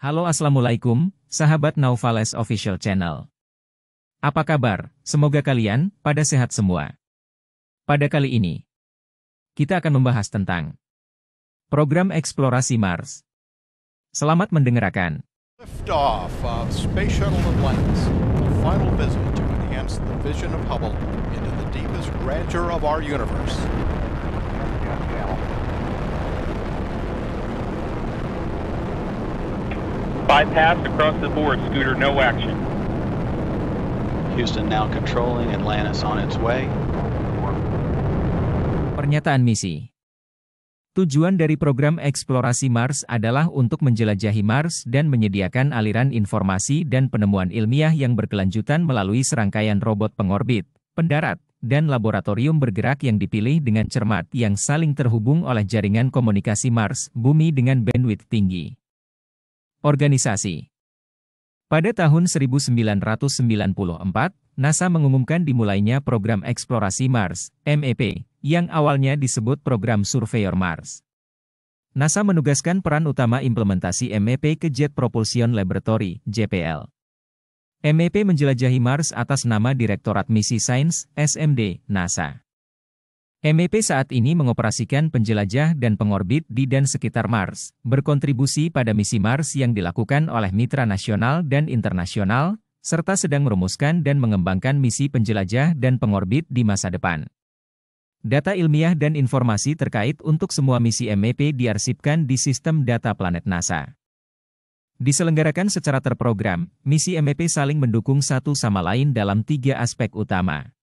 Halo Assalamualaikum, sahabat Naufales Official Channel. Apa kabar? Semoga kalian pada sehat semua. Pada kali ini, kita akan membahas tentang program eksplorasi Mars. Selamat mendengarkan. Bypass across the board, Scooter, no action. Houston now controlling, Atlantis on its way. Pernyataan misi Tujuan dari program eksplorasi Mars adalah untuk menjelajahi Mars dan menyediakan aliran informasi dan penemuan ilmiah yang berkelanjutan melalui serangkaian robot pengorbit, pendarat, dan laboratorium bergerak yang dipilih dengan cermat yang saling terhubung oleh jaringan komunikasi Mars, bumi dengan bandwidth tinggi. Organisasi Pada tahun 1994, NASA mengumumkan dimulainya program eksplorasi Mars, MEP, yang awalnya disebut program Surveyor Mars. NASA menugaskan peran utama implementasi MEP ke Jet Propulsion Laboratory, JPL. MEP menjelajahi Mars atas nama Direktorat Misi Sains, SMD, NASA. MEP saat ini mengoperasikan penjelajah dan pengorbit di dan sekitar Mars, berkontribusi pada misi Mars yang dilakukan oleh mitra nasional dan internasional, serta sedang merumuskan dan mengembangkan misi penjelajah dan pengorbit di masa depan. Data ilmiah dan informasi terkait untuk semua misi MEP diarsipkan di sistem data planet NASA. Diselenggarakan secara terprogram, misi MEP saling mendukung satu sama lain dalam tiga aspek utama.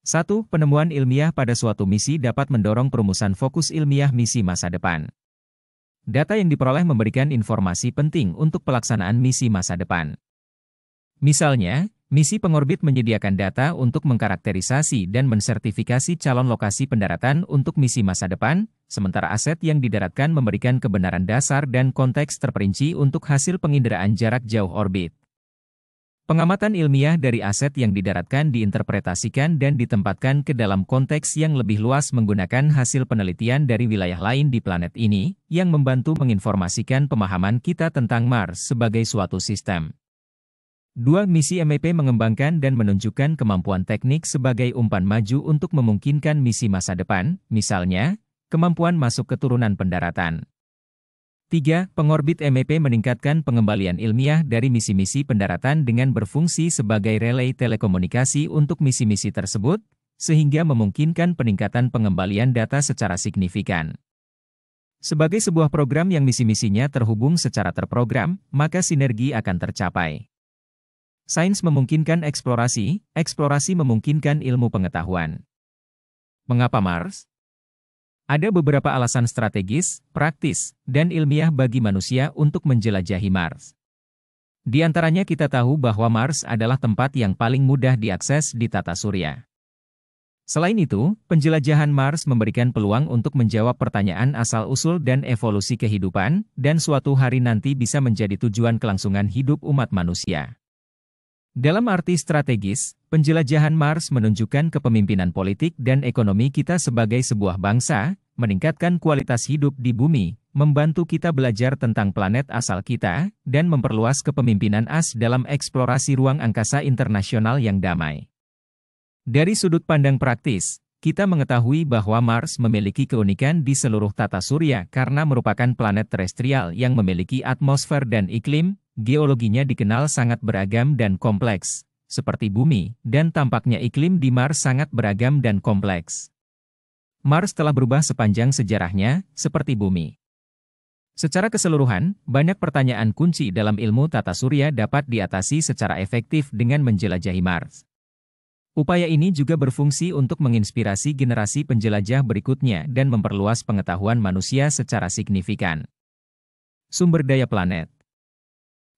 1. Penemuan ilmiah pada suatu misi dapat mendorong perumusan fokus ilmiah misi masa depan. Data yang diperoleh memberikan informasi penting untuk pelaksanaan misi masa depan. Misalnya, misi pengorbit menyediakan data untuk mengkarakterisasi dan mensertifikasi calon lokasi pendaratan untuk misi masa depan, sementara aset yang didaratkan memberikan kebenaran dasar dan konteks terperinci untuk hasil penginderaan jarak jauh orbit. Pengamatan ilmiah dari aset yang didaratkan diinterpretasikan dan ditempatkan ke dalam konteks yang lebih luas menggunakan hasil penelitian dari wilayah lain di planet ini, yang membantu menginformasikan pemahaman kita tentang Mars sebagai suatu sistem. Dua misi MEP mengembangkan dan menunjukkan kemampuan teknik sebagai umpan maju untuk memungkinkan misi masa depan, misalnya, kemampuan masuk keturunan pendaratan. 3. Pengorbit MEP meningkatkan pengembalian ilmiah dari misi-misi pendaratan dengan berfungsi sebagai relay telekomunikasi untuk misi-misi tersebut, sehingga memungkinkan peningkatan pengembalian data secara signifikan. Sebagai sebuah program yang misi-misinya terhubung secara terprogram, maka sinergi akan tercapai. Sains memungkinkan eksplorasi, eksplorasi memungkinkan ilmu pengetahuan. Mengapa Mars? Ada beberapa alasan strategis, praktis, dan ilmiah bagi manusia untuk menjelajahi Mars. Di antaranya kita tahu bahwa Mars adalah tempat yang paling mudah diakses di tata surya. Selain itu, penjelajahan Mars memberikan peluang untuk menjawab pertanyaan asal-usul dan evolusi kehidupan, dan suatu hari nanti bisa menjadi tujuan kelangsungan hidup umat manusia. Dalam arti strategis, penjelajahan Mars menunjukkan kepemimpinan politik dan ekonomi kita sebagai sebuah bangsa, meningkatkan kualitas hidup di bumi, membantu kita belajar tentang planet asal kita, dan memperluas kepemimpinan AS dalam eksplorasi ruang angkasa internasional yang damai. Dari sudut pandang praktis, kita mengetahui bahwa Mars memiliki keunikan di seluruh tata surya karena merupakan planet terestrial yang memiliki atmosfer dan iklim, geologinya dikenal sangat beragam dan kompleks, seperti bumi, dan tampaknya iklim di Mars sangat beragam dan kompleks. Mars telah berubah sepanjang sejarahnya, seperti bumi. Secara keseluruhan, banyak pertanyaan kunci dalam ilmu tata surya dapat diatasi secara efektif dengan menjelajahi Mars. Upaya ini juga berfungsi untuk menginspirasi generasi penjelajah berikutnya dan memperluas pengetahuan manusia secara signifikan. Sumber daya planet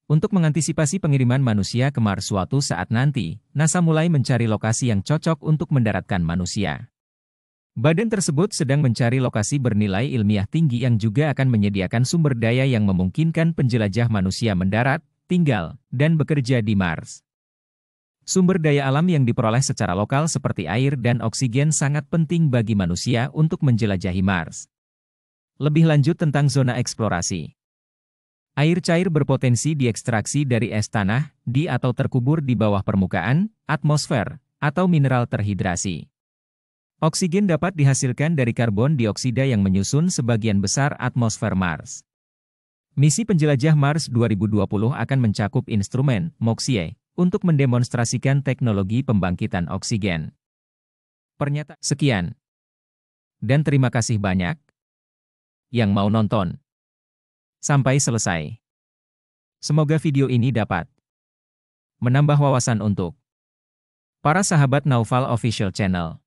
untuk mengantisipasi pengiriman manusia ke Mars suatu saat nanti, NASA mulai mencari lokasi yang cocok untuk mendaratkan manusia. Badan tersebut sedang mencari lokasi bernilai ilmiah tinggi yang juga akan menyediakan sumber daya yang memungkinkan penjelajah manusia mendarat, tinggal, dan bekerja di Mars. Sumber daya alam yang diperoleh secara lokal seperti air dan oksigen sangat penting bagi manusia untuk menjelajahi Mars. Lebih lanjut tentang zona eksplorasi. Air cair berpotensi diekstraksi dari es tanah, di atau terkubur di bawah permukaan, atmosfer, atau mineral terhidrasi. Oksigen dapat dihasilkan dari karbon dioksida yang menyusun sebagian besar atmosfer Mars. Misi penjelajah Mars 2020 akan mencakup instrumen MOXIE untuk mendemonstrasikan teknologi pembangkitan oksigen. Pernyataan. sekian. Dan terima kasih banyak yang mau nonton. Sampai selesai. Semoga video ini dapat menambah wawasan untuk para sahabat Naufal Official Channel.